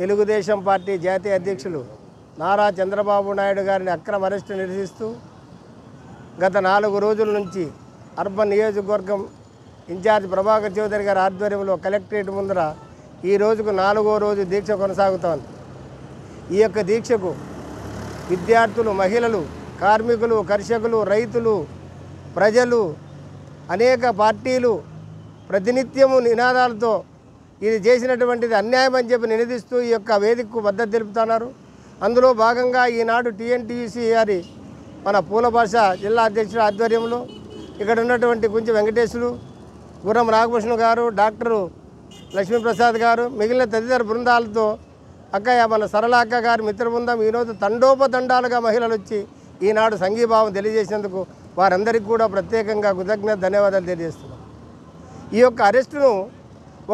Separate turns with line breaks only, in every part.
Telugu Desam party జాతీయ అధ్యక్షులు నారా చంద్రబాబు నాయుడు గారిని అక్రమ అరెస్టు నిరసిస్తూ గత నాలుగు రోజుల నుంచి అర్బన్ నియోజకవర్గం ఇన్ఛార్జ్ ప్రభాకర్ చౌదరి గారి ఆధ్వర్యంలో కలెక్టరేట్ ముందర ఈ రోజుకు నాలుగో రోజు దీక్ష కొనసాగుతోంది ఈ యొక్క దీక్షకు విద్యార్థులు మహిళలు కార్మికులు కర్షకులు రైతులు ప్రజలు అనేక పార్టీలు ప్రతినిత్యము నినాదాలతో ఇది చేసినటువంటిది అన్యాయం అని చెప్పి నినదిస్తూ ఈ యొక్క వేదికకు మద్దతు తెలుపుతున్నారు అందులో భాగంగా ఈనాడు టీఎన్టీయూసీ గారి మన పూలభాష జిల్లా అధ్యక్షుల ఆధ్వర్యంలో ఇక్కడ ఉన్నటువంటి గుంజి వెంకటేశులు గుర్రం రాఘభూషణ్ గారు డాక్టరు లక్ష్మీప్రసాద్ గారు మిగిలిన తదితర బృందాలతో అక్కయ్య మన సరళ అక్క గారి మిత్ర బృందం ఈరోజు తండోపతండాలుగా మహిళలు వచ్చి ఈనాడు సంఘీభావం తెలియజేసేందుకు వారందరికీ కూడా ప్రత్యేకంగా కృతజ్ఞత ధన్యవాదాలు తెలియజేస్తున్నాం ఈ యొక్క అరెస్టును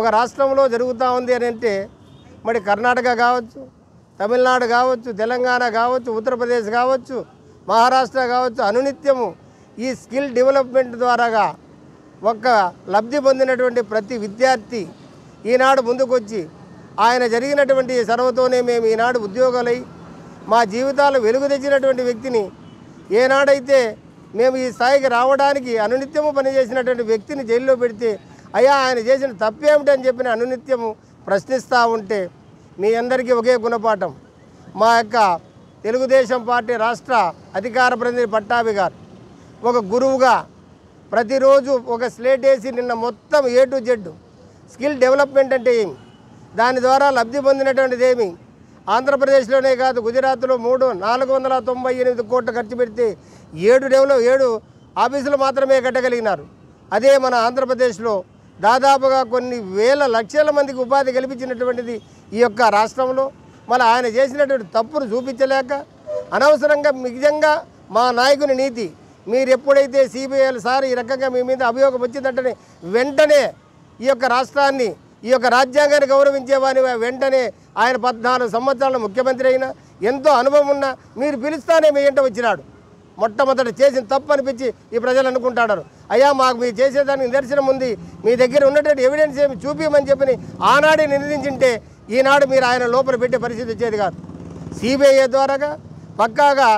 ఒక రాష్ట్రంలో జరుగుతూ ఉంది అని అంటే మరి కర్ణాటక కావచ్చు తమిళనాడు కావచ్చు తెలంగాణ కావచ్చు ఉత్తరప్రదేశ్ కావచ్చు మహారాష్ట్ర కావచ్చు అనునిత్యము ఈ స్కిల్ డెవలప్మెంట్ ద్వారాగా ఒక లబ్ధి పొందినటువంటి ప్రతి విద్యార్థి ఈనాడు ముందుకొచ్చి ఆయన జరిగినటువంటి సర్వతోనే మేము ఈనాడు ఉద్యోగాలై మా జీవితాలు వెలుగు తెచ్చినటువంటి వ్యక్తిని ఏనాడైతే మేము ఈ స్థాయికి రావడానికి అనునిత్యము పనిచేసినటువంటి వ్యక్తిని జైల్లో పెడితే అయ్యా ఆయన చేసిన తప్పేమిటని చెప్పిన అనునిత్యము ప్రశ్నిస్తూ ఉంటే మీ అందరికీ ఒకే గుణపాఠం మా యొక్క తెలుగుదేశం పార్టీ రాష్ట్ర అధికార ప్రతినిధి పట్టాభి గారు ఒక గురువుగా ప్రతిరోజు ఒక స్లేట్ వేసి నిన్న మొత్తం A to Z skill development అంటే ఏమి దాని ద్వారా లబ్ధి పొందినటువంటిది ఏమి ఆంధ్రప్రదేశ్లోనే కాదు గుజరాత్లో మూడు నాలుగు వందల తొంభై ఎనిమిది కోట్లు ఖర్చు పెడితే ఏడు డెవలప్ ఏడు ఆఫీసులు మాత్రమే కట్టగలిగినారు అదే మన ఆంధ్రప్రదేశ్లో దాదాపుగా కొన్ని వేల లక్షల మందికి ఉపాధి కల్పించినటువంటిది ఈ యొక్క రాష్ట్రంలో మన ఆయన చేసినటువంటి తప్పును చూపించలేక అనవసరంగా నిజంగా మా నాయకుని నీతి మీరు ఎప్పుడైతే సిబిఐలు సార్ ఈ రకంగా మీ మీద అభియోగం వచ్చిందంటే వెంటనే ఈ యొక్క రాష్ట్రాన్ని ఈ యొక్క రాజ్యాంగాన్ని గౌరవించేవాని వెంటనే ఆయన పద్నాలుగు సంవత్సరాల ముఖ్యమంత్రి అయినా ఎంతో అనుభవం ఉన్నా మీరు పిలుస్తానే మీ ఇంట వచ్చినాడు మొట్టమొదటి చేసిన తప్పు అనిపించి ఈ ప్రజలు అనుకుంటాడారు అయ్యా మాకు మీరు చేసేదానికి నిదర్శనం ఉంది మీ దగ్గర ఉన్నటువంటి ఎవిడెన్స్ ఏమి చూపించమని చెప్పి ఆనాడే నిందించింటే ఈనాడు మీరు ఆయన లోపల పెట్టే పరిస్థితి వచ్చేది కాదు సిబిఐ ద్వారాగా పక్కాగా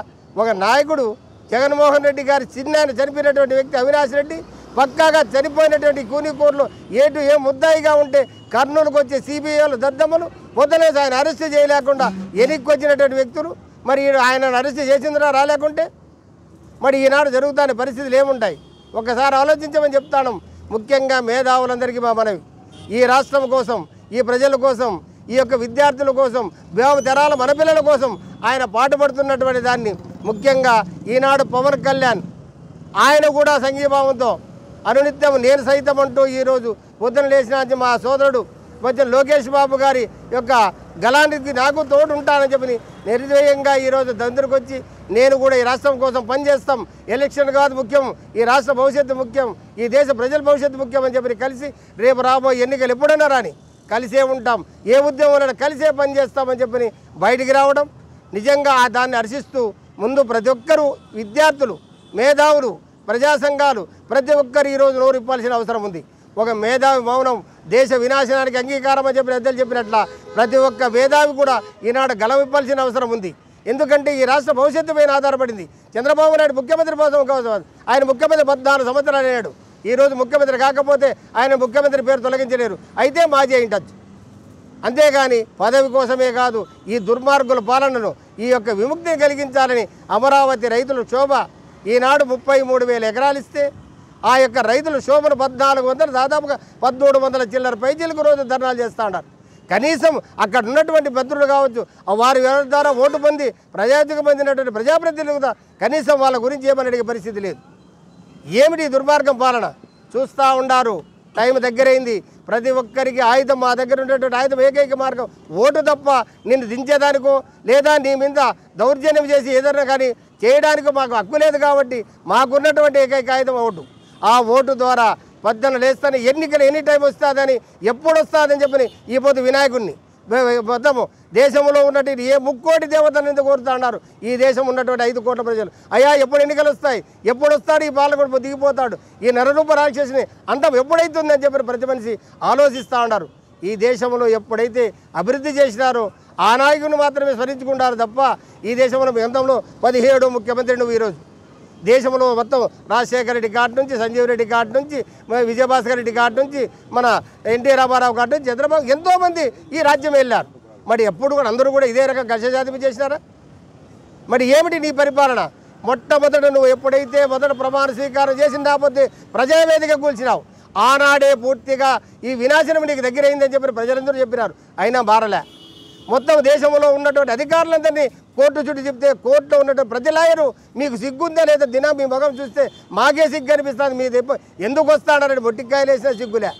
ఒక నాయకుడు జగన్మోహన్ రెడ్డి గారి చిన్న ఆయన చనిపోయినటువంటి వ్యక్తి అవినాష్ రెడ్డి పక్కాగా చనిపోయినటువంటి కూనికోర్లు ఏటు ఏ ముద్దాయిగా ఉంటే కర్నూలుకు వచ్చే సిబిఐలు దద్దమ్మలు పొద్దునే ఆయన అరెస్టు చేయలేకుండా ఎనిక్కి వచ్చినటువంటి వ్యక్తులు మరి ఆయన అరెస్టు చేసిందిరా రాలేకుంటే మరి ఈనాడు జరుగుతున్న పరిస్థితులు ఏముంటాయి ఒకసారి ఆలోచించమని చెప్తాను ముఖ్యంగా మేధావులందరికీ మా మనవి ఈ రాష్ట్రం కోసం ఈ ప్రజల కోసం ఈ యొక్క విద్యార్థుల కోసం మేము తెరాల మన పిల్లల కోసం ఆయన పాటుపడుతున్నటువంటి దాన్ని ముఖ్యంగా ఈనాడు పవన్ కళ్యాణ్ ఆయన కూడా సంఘీభావంతో అనునిత్యం నేను సైతం అంటూ ఈరోజు పొద్దున లేచిన మా సోదరుడు కొంచెం లోకేష్ బాబు గారి యొక్క గలానికి నాకు తోడు ఉంటానని చెప్పి నిర్దయంగా ఈరోజు దందరికి వచ్చి నేను కూడా ఈ రాష్ట్రం కోసం పనిచేస్తాం ఎలక్షన్ కాదు ముఖ్యం ఈ రాష్ట్ర భవిష్యత్తు ముఖ్యం ఈ దేశ ప్రజల భవిష్యత్తు ముఖ్యం అని చెప్పి కలిసి రేపు రాబోయే ఎన్నికలు ఎప్పుడైనా రాని కలిసే ఉంటాం ఏ ఉద్యమం కలిసే పనిచేస్తామని చెప్పి బయటికి రావడం నిజంగా ఆ దాన్ని హర్షిస్తూ ముందు ప్రతి ఒక్కరూ విద్యార్థులు మేధావులు ప్రజా సంఘాలు ప్రతి ఒక్కరు ఈరోజు నోరు ఇవ్వాల్సిన అవసరం ఉంది ఒక మేధావి మౌనం దేశ వినాశనానికి అంగీకారం అని చెప్పి పెద్దలు చెప్పినట్ల ప్రతి ఒక్క మేధావి కూడా ఈనాడు గలవిప్పాల్సిన అవసరం ఉంది ఎందుకంటే ఈ రాష్ట్ర భవిష్యత్తు పైన ఆధారపడింది చంద్రబాబు నాయుడు ముఖ్యమంత్రి కోసం కోసం ఆయన ముఖ్యమంత్రి పద్నాలుగు సంవత్సరాలు అయ్యాడు ఈరోజు ముఖ్యమంత్రి కాకపోతే ఆయన ముఖ్యమంత్రి పేరు తొలగించలేరు అయితే మాజీ అయింటచ్చు అంతేగాని పదవి కోసమే కాదు ఈ దుర్మార్గుల పాలనను ఈ యొక్క విముక్తిని కలిగించాలని అమరావతి రైతులు శోభ ఈనాడు ముప్పై మూడు వేల ఎకరాలు ఇస్తే ఆ యొక్క రైతులు శోభను పద్నాలుగు వందలు దాదాపుగా పద్మూడు వందల చిల్లర పైచీలకు రోజు ధర్నాలు చేస్తూ ఉన్నారు కనీసం అక్కడ ఉన్నటువంటి పెద్దలు కావచ్చు వారి ద్వారా ఓటు పొంది ప్రజాధిక పొందినటువంటి ప్రజాప్రతినిధులు కూడా కనీసం వాళ్ళ గురించి ఏమని అడిగే పరిస్థితి లేదు ఏమిటి దుర్మార్గం పాలన చూస్తూ ఉండారు టైం దగ్గరైంది ప్రతి ఒక్కరికి ఆయుధం మా దగ్గర ఉండేటువంటి ఆయుధం ఏకైక మార్గం ఓటు తప్ప నిన్ను దించేదానికో లేదా నీ మీద దౌర్జన్యం చేసి ఏదైనా కానీ చేయడానికి మాకు హక్కు లేదు కాబట్టి మాకున్నటువంటి ఏకైక ఆయుధం ఓటు ఆ ఓటు ద్వారా పొద్దున లేస్తాను ఎన్నికలు ఎనీ టైం వస్తుందని ఎప్పుడు వస్తుందని చెప్పని ఈ పొద్దు వినాయకుడిని మొత్తము దేశంలో ఉన్నటువంటి ఏ ముక్కోటి దేవత ఎందుకు కోరుతా అన్నారు ఈ దేశం ఉన్నటువంటి ఐదు కోట్ల ప్రజలు అయ్యా ఎప్పుడు ఎన్నికలు వస్తాయి ఎప్పుడు వస్తాడు ఈ పాలకుడు దిగిపోతాడు ఈ నరరూప రాక్షసుని అంతం ఎప్పుడైతుందని చెప్పిన ప్రతి మనిషి ఆలోచిస్తూ ఉన్నారు ఈ దేశంలో ఎప్పుడైతే అభివృద్ధి చేసినారో ఆ నాయకుని మాత్రమే స్మరించుకుంటారు తప్ప ఈ దేశంలో ఎంతంలో పదిహేడు ముఖ్యమంత్రి నువ్వు ఈరోజు దేశంలో మొత్తం రాజశేఖర రెడ్డి కాటి నుంచి సంజీవ్ రెడ్డి కాటి నుంచి విజయభాస్కర్ రెడ్డి కాటి నుంచి మన ఎన్టీ రామారావు కాటి నుంచి చంద్రబాబు ఎంతోమంది ఈ రాజ్యం వెళ్ళారు మరి ఎప్పుడు కూడా అందరూ కూడా ఇదే రకం ఘర్షణ జాతిపి చేసినారా మరి ఏమిటి నీ పరిపాలన మొట్టమొదట నువ్వు ఎప్పుడైతే మొదట ప్రమాణ స్వీకారం చేసిన కాకపోతే ప్రజావేదిక కూల్చినావు ఆనాడే పూర్తిగా ఈ వినాశనం నీకు దగ్గరైందని చెప్పి ప్రజలందరూ చెప్పినారు అయినా మారలే మొత్తం దేశంలో ఉన్నటువంటి అధికారులందరినీ కోర్టు చుట్టూ చెప్తే కోర్టులో ఉన్నటువంటి ప్రతి లాయరు మీకు సిగ్గుందా లేదా దినం మీ ముఖం చూస్తే మాకే సిగ్గు అనిపిస్తుంది మీ ఎందుకు వస్తాడని బొట్టికాయలు వేసినా సిగ్గులే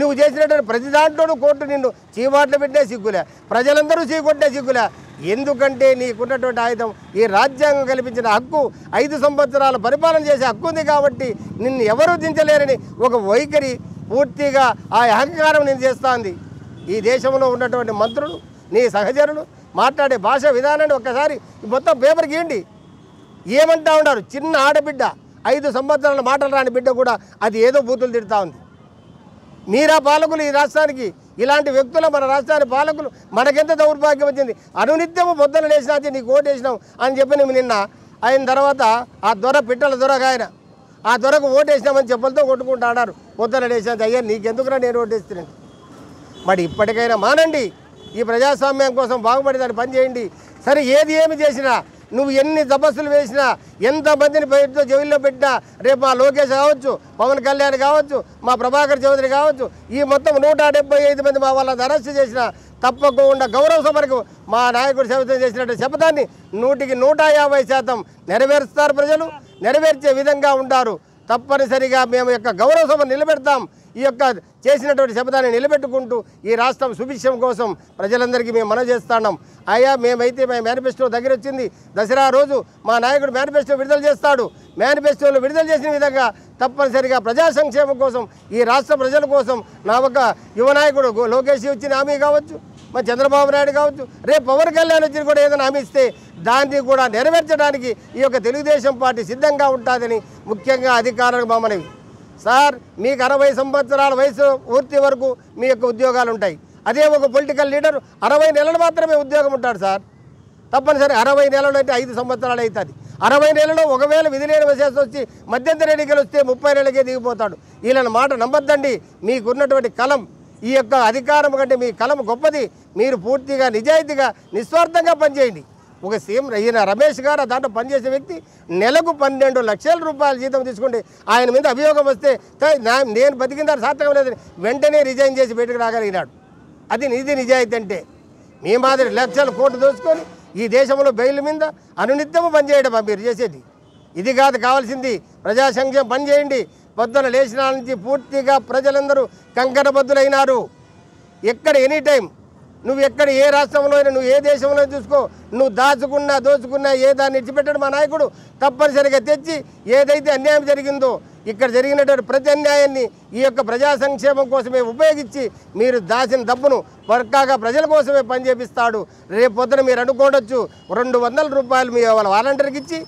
నువ్వు చేసినటువంటి ప్రతి దాంట్లోనూ కోర్టు నిన్ను చీవాట్లు పెట్టే సిగ్గులే ప్రజలందరూ చీకొట్టే సిగ్గులే ఎందుకంటే నీకున్నటువంటి ఆయుధం ఈ రాజ్యాంగం కల్పించిన హక్కు ఐదు సంవత్సరాల పరిపాలన చేసే హక్కు ఉంది కాబట్టి నిన్ను ఎవరూ దించలేరని ఒక వైఖరి పూర్తిగా ఆ అహంకారం నేను చేస్తాంది ఈ దేశంలో ఉన్నటువంటి మంత్రులు నీ సహచరుడు మాట్లాడే భాష విధానాన్ని ఒక్కసారి మొత్తం పేపర్ గీయండి ఏమంటా ఉన్నారు చిన్న ఆడబిడ్డ ఐదు సంవత్సరాల మాటలు రాని బిడ్డ కూడా అది ఏదో బూతులు తిడతా ఉంది మీరా పాలకులు ఈ రాష్ట్రానికి ఇలాంటి వ్యక్తులు మన రాష్ట్రాన్ని పాలకులు మనకెంత దౌర్భాగ్యం వచ్చింది అనునిత్యము బొద్దలు లేచినాచి నీకు ఓటేసినాం అని చెప్పి నేను నిన్న అయిన తర్వాత ఆ దొర పిట్టల ఆయన ఆ దొరకు ఓటేసినామని చెప్పులతో కొట్టుకుంటా అన్నారు బొద్దలు లేచినాచి అయ్యా నీకెందుకురా నేను ఓటు వేస్తున్నాను మరి ఇప్పటికైనా మానండి ఈ ప్రజాస్వామ్యం కోసం బాగుపడి దాన్ని పనిచేయండి సరే ఏది ఏమి చేసినా నువ్వు ఎన్ని తపస్సులు వేసినా ఎంతమందిని పేరుతో జైల్లో పెట్టినా రేపు మా లోకేష్ కావచ్చు పవన్ కళ్యాణ్ కావచ్చు మా ప్రభాకర్ చౌదరి కావచ్చు ఈ మొత్తం నూట మంది మా వాళ్ళని అరెస్ట్ చేసిన తప్పకుండా గౌరవ సభకు మా నాయకుడు శబ్దం చేసినట్టు చెప్పదాన్ని నూటికి నూట యాభై శాతం నెరవేరుస్తారు ప్రజలు నెరవేర్చే విధంగా ఉంటారు తప్పనిసరిగా మేము యొక్క గౌరవ సభ నిలబెడతాం ఈ యొక్క చేసినటువంటి శబ్దాన్ని నిలబెట్టుకుంటూ ఈ రాష్ట్రం సుభిక్షం కోసం ప్రజలందరికీ మేము మనవి చేస్తున్నాం అయ్యా మేమైతే మా మేనిఫెస్టో దగ్గర వచ్చింది దసరా రోజు మా నాయకుడు మేనిఫెస్టో విడుదల చేస్తాడు మేనిఫెస్టోలో విడుదల చేసిన విధంగా తప్పనిసరిగా ప్రజా సంక్షేమం కోసం ఈ రాష్ట్ర ప్రజల కోసం నా ఒక యువ నాయకుడు లోకేష్ వచ్చిన హామీ కావచ్చు మరి చంద్రబాబు నాయుడు కావచ్చు రేపు పవన్ కళ్యాణ్ వచ్చి కూడా ఏదైనా హామీ ఇస్తే దాన్ని కూడా నెరవేర్చడానికి ఈ యొక్క తెలుగుదేశం పార్టీ సిద్ధంగా ఉంటుందని ముఖ్యంగా అధికారులకు మమ్మల్ని సార్ మీకు అరవై సంవత్సరాల వయసు పూర్తి వరకు మీ యొక్క ఉద్యోగాలు ఉంటాయి అదే ఒక పొలిటికల్ లీడర్ అరవై నెలలు మాత్రమే ఉద్యోగం ఉంటాడు సార్ తప్పనిసరి అరవై నెలలు అంటే ఐదు సంవత్సరాలు అవుతుంది అరవై నెలలో ఒకవేళ విధిలేని విశేషం వచ్చి మధ్యంతర ఎన్నికలు వస్తే ముప్పై నెలలకే దిగిపోతాడు వీళ్ళని మాట నమ్మద్దండి మీకున్నటువంటి కలం ఈ యొక్క అధికారం కంటే మీ కలం గొప్పది మీరు పూర్తిగా నిజాయితీగా నిస్వార్థంగా పనిచేయండి ఒక సీఎం ఈయన రమేష్ గారు దాంట్లో పనిచేసే వ్యక్తి నెలకు పన్నెండు లక్షల రూపాయల జీతం తీసుకుంటే ఆయన మీద అభియోగం వస్తే నేను బతికిన సార్థకం లేదని వెంటనే రిజైన్ చేసి బయటకు రాగలిగినాడు అది నిధి నిజాయితీ అంటే మీ మాదిరి లక్షలు కోట్లు దోచుకొని ఈ దేశంలో బెయిల్ మీద అనునిత్యము పనిచేయడం మీరు చేసేది ఇది కాదు కావాల్సింది ప్రజా సంక్షేమం పనిచేయండి పొద్దున లేచిన నుంచి పూర్తిగా ప్రజలందరూ కంకణబద్దులైనారు ఎక్కడ ఎనీ టైం నువ్వు ఎక్కడ ఏ రాష్ట్రంలో అయినా నువ్వు ఏ దేశంలో చూసుకో నువ్వు దాచుకున్నా దోచుకున్నా ఏ దాన్ని ఇచ్చిపెట్టాడు మా నాయకుడు తప్పనిసరిగా తెచ్చి ఏదైతే అన్యాయం జరిగిందో ఇక్కడ జరిగినటువంటి ప్రతి అన్యాయాన్ని ఈ యొక్క ప్రజా సంక్షేమం కోసమే ఉపయోగించి మీరు దాచిన డబ్బును వర్కాగా ప్రజల కోసమే పనిచేపిస్తాడు రేపు పొద్దున మీరు అనుకోవచ్చు రెండు వందల రూపాయలు మీ వాళ్ళ వాలంటీర్కి ఇచ్చి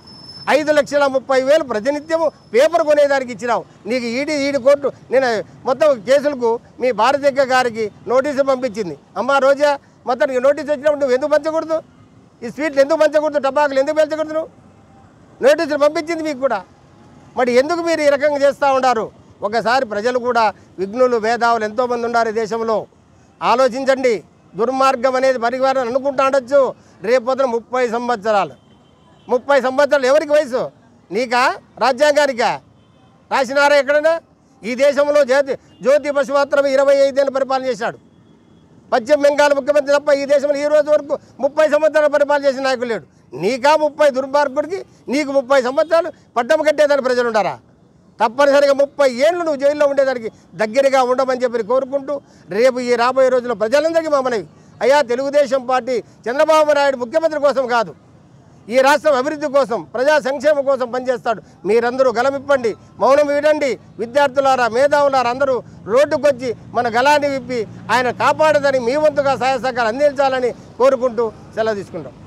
ఐదు లక్షల ముప్పై వేలు ప్రతినిత్యము పేపర్ కొనేదానికి ఇచ్చినావు నీకు ఈడీ ఈడి కోర్టు నేను మొత్తం కేసులకు మీ భారతీయ గారికి నోటీసు పంపించింది అమ్మ రోజా మొత్తం నీకు నోటీస్ వచ్చినప్పుడు నువ్వు ఎందుకు పంచకూడదు ఈ స్వీట్లు ఎందుకు పంచకూడదు టబాకులు ఎందుకు పెంచకూడదు నువ్వు నోటీసులు పంపించింది మీకు కూడా మరి ఎందుకు మీరు ఈ రకంగా చేస్తూ ఉన్నారు ఒకసారి ప్రజలు కూడా విఘ్నులు భేదావులు ఎంతోమంది ఉన్నారు ఈ దేశంలో ఆలోచించండి దుర్మార్గం అనేది పరిగారం అనుకుంటా ఉండొచ్చు రేపొద్దున ముప్పై సంవత్సరాలు ముప్పై సంవత్సరాలు ఎవరికి వయసు నీకా రాజ్యాంగానికా రాసినారా ఎక్కడైనా ఈ దేశంలో జ్యోతి జ్యోతి బసు మాత్రం ఇరవై ఐదేళ్ళు పరిపాలన చేశాడు పశ్చిమ బెంగాల్ ముఖ్యమంత్రి తప్ప ఈ దేశంలో ఈ రోజు వరకు ముప్పై సంవత్సరాలు పరిపాలన చేసిన నాయకులు లేడు నీకా ముప్పై దుర్మార్గుడికి నీకు ముప్పై సంవత్సరాలు పట్టం కట్టేదాన్ని ప్రజలు ఉండరా తప్పనిసరిగా ముప్పై ఏళ్ళు నువ్వు జైల్లో ఉండేదానికి దగ్గరగా ఉండమని చెప్పి కోరుకుంటూ రేపు ఈ రాబోయే రోజుల్లో ప్రజలందరికీ మమ్మల్ని అయ్యా తెలుగుదేశం పార్టీ చంద్రబాబు నాయుడు ముఖ్యమంత్రి కోసం కాదు ఈ రాష్ట్రం అభివృద్ధి కోసం ప్రజా సంక్షేమం కోసం పనిచేస్తాడు మీరందరూ గలమిప్పండి మౌనం విడండి విద్యార్థులారా మేధావులారా అందరూ రోడ్డుకొచ్చి మన గలాన్ని విప్పి ఆయన కాపాడదని మీ వంతుగా సహాయ సహకారం అందించాలని కోరుకుంటూ సెలవు తీసుకుంటాం